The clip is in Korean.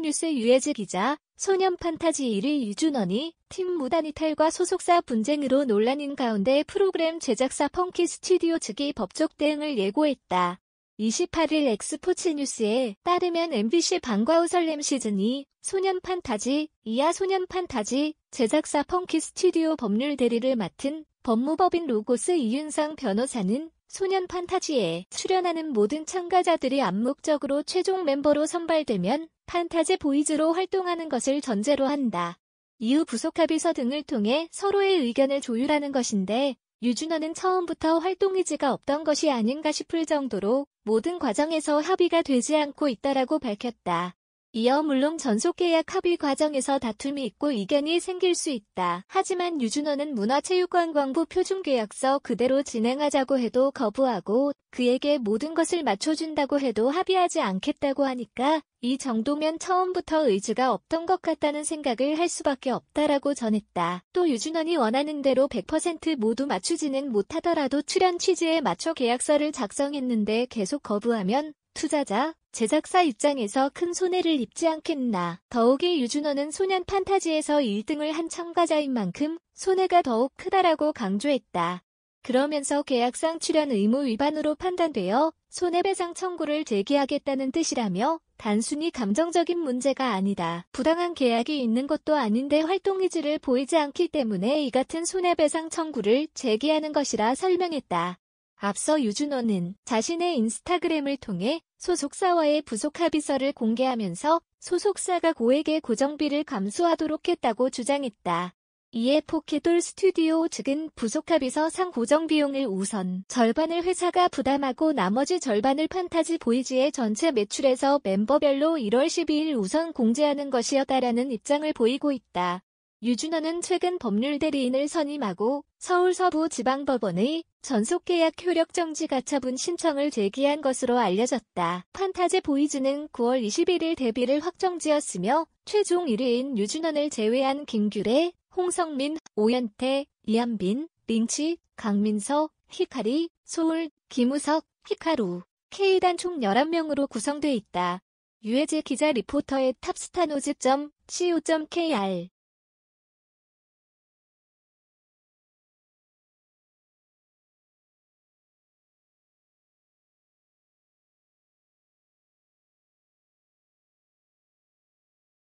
연합뉴스유해지 기자, 소년 판타지 1위 유준원이 팀 무단 이탈과 소속사 분쟁으로 논란인 가운데 프로그램 제작사 펑키 스튜디오 측이 법적 대응을 예고했다. 28일 엑스포츠 뉴스에 따르면 MBC 방과후 설렘 시즌이 소년 판타지 이하 소년 판타지 제작사 펑키 스튜디오 법률 대리를 맡은 법무법인 로고스 이윤상 변호사는 소년 판타지에 출연하는 모든 참가자들이 암묵적으로 최종 멤버로 선발되면 판타지 보이즈로 활동하는 것을 전제로 한다. 이후 부속합의서 등을 통해 서로의 의견을 조율하는 것인데 유준호는 처음부터 활동 의지가 없던 것이 아닌가 싶을 정도로 모든 과정에서 합의가 되지 않고 있다라고 밝혔다. 이어 물론 전속계약 합의 과정에서 다툼이 있고 이견이 생길 수 있다. 하지만 유준호는 문화체육관광부 표준계약서 그대로 진행하자고 해도 거부하고 그에게 모든 것을 맞춰준다고 해도 합의하지 않겠다고 하니까 이 정도면 처음부터 의지가 없던 것 같다는 생각을 할 수밖에 없다라고 전했다. 또 유준원이 원하는 대로 100% 모두 맞추지는 못하더라도 출연 취지에 맞춰 계약서를 작성했는데 계속 거부하면 투자자, 제작사 입장에서 큰 손해를 입지 않겠나. 더욱이 유준호는 소년 판타지에서 1등을 한 참가자인 만큼 손해가 더욱 크다라고 강조했다. 그러면서 계약상 출연 의무 위반으로 판단되어 손해배상 청구를 제기하겠다는 뜻이라며 단순히 감정적인 문제가 아니다. 부당한 계약이 있는 것도 아닌데 활동 의지를 보이지 않기 때문에 이 같은 손해배상 청구를 제기하는 것이라 설명했다. 앞서 유준호는 자신의 인스타그램을 통해 소속사와의 부속 합의서를 공개하면서 소속사가 고액의 고정비를 감수하도록 했다고 주장했다. 이에 포켓돌 스튜디오 측은 부속 합의서 상 고정 비용을 우선 절반을 회사가 부담하고 나머지 절반을 판타지 보이지의 전체 매출에서 멤버별로 1월 12일 우선 공제하는 것이었다라는 입장을 보이고 있다. 유준호는 최근 법률 대리인을 선임하고 서울 서부 지방법원의 전속계약 효력정지 가처분 신청을 제기한 것으로 알려졌다. 판타지 보이즈는 9월 21일 데뷔를 확정지었으며 최종 1위인 유준원을 제외한 김규래, 홍성민, 오연태 이한빈, 링치, 강민서, 히카리, 소울, 김우석, 히카루, K단 총 11명으로 구성돼 있다. 유해재 기자 리포터의 탑스타노즈.co.kr